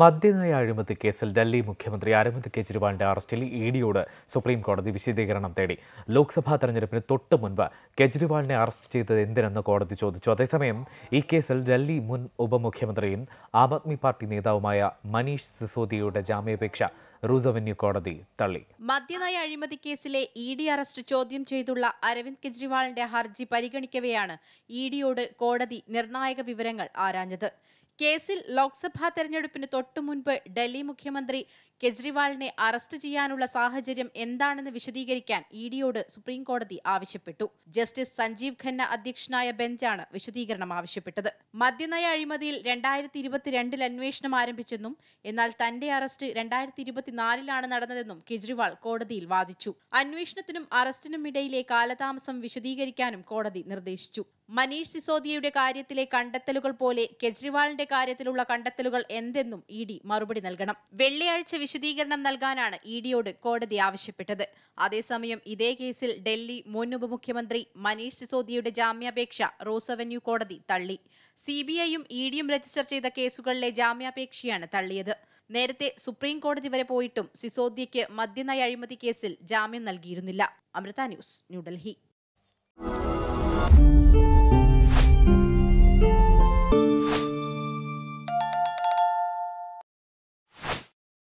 മദ്യനയ അഴിമതി കേസിൽ ഡൽഹി മുഖ്യമന്ത്രി അരവിന്ദ് കെജ്രിവാളിന്റെ അറസ്റ്റിൽ ഇ ഡിയോട് സുപ്രീം കോടതി വിശദീകരണം തേടി ലോക്സഭാ തെരഞ്ഞെടുപ്പിന് തൊട്ട് മുൻപ് കെജ്രിവാളിനെ അറസ്റ്റ് ചെയ്തത് എന്തിനെന്ന് കോടതി ചോദിച്ചു അതേസമയം ഈ കേസിൽ ഡൽഹി മുൻ ഉപമുഖ്യമന്ത്രിയും ആം ആദ്മി പാർട്ടി നേതാവുമായ മനീഷ് സിസോദിയയുടെ ജാമ്യാപേക്ഷ റൂസവന്യൂ കോടതി തള്ളി മദ്യനയ അഴിമതി കേസിലെ ഇ ഡി അറസ്റ്റ് ചോദ്യം ചെയ്തുള്ള അരവിന്ദ് കെജ്രിവാളിന്റെ ഹർജി പരിഗണിക്കവെയാണ് ഇ ഡിയോട് കോടതി നിർണായക വിവരങ്ങൾ ആരാഞ്ഞത് കേസിൽ ലോക്സഭാ തെരഞ്ഞെടുപ്പിന് തൊട്ടുമുൻപ് ഡൽഹി മുഖ്യമന്ത്രി കെജ്രിവാളിനെ അറസ്റ്റ് ചെയ്യാനുള്ള സാഹചര്യം എന്താണെന്ന് വിശദീകരിക്കാൻ ഇ ഡിയോട് സുപ്രീംകോടതി ആവശ്യപ്പെട്ടു ജസ്റ്റിസ് സഞ്ജീവ് ഖന്ന അധ്യക്ഷനായ ബെഞ്ചാണ് വിശദീകരണം ആവശ്യപ്പെട്ടത് മദ്യനയ അഴിമതിയിൽ രണ്ടായിരത്തി ഇരുപത്തിരണ്ടിൽ അന്വേഷണം ആരംഭിച്ചെന്നും എന്നാൽ തന്റെ അറസ്റ്റ് രണ്ടായിരത്തി ഇരുപത്തിനാലിലാണ് നടന്നതെന്നും കെജ്രിവാൾ കോടതിയിൽ വാദിച്ചു അന്വേഷണത്തിനും അറസ്റ്റിനും ഇടയിലെ കാലതാമസം വിശദീകരിക്കാനും കോടതി നിർദ്ദേശിച്ചു മനീഷ് സിസോദിയയുടെ കാര്യത്തിലെ കണ്ടെത്തലുകൾ പോലെ കെജ്രിവാളിന്റെ കാര്യത്തിലുള്ള കണ്ടെത്തലുകൾ എന്തെന്നും ഇ ഡി മറുപടി നൽകണം വെള്ളിയാഴ്ച വിശദീകരണം നൽകാനാണ് ഇ ഡിയോട് കോടതി ആവശ്യപ്പെട്ടത് അതേസമയം ഇതേ കേസിൽ ഡൽഹി മുൻ ഉപമുഖ്യമന്ത്രി മനീഷ് സിസോദിയയുടെ ജാമ്യാപേക്ഷ റോസ് അവന്യൂ കോടതി തള്ളി സി ബി ഐയും ഇ ഡിയും രജിസ്റ്റർ ചെയ്ത കേസുകളിലെ ജാമ്യാപേക്ഷയാണ് തള്ളിയത് നേരത്തെ സുപ്രീം കോടതി വരെ പോയിട്ടും സിസോദിയയ്ക്ക് മദ്യനയ അഴിമതി കേസിൽ ജാമ്യം നൽകിയിരുന്നില്ല അമൃത ന്യൂസ് ന്യൂഡൽഹി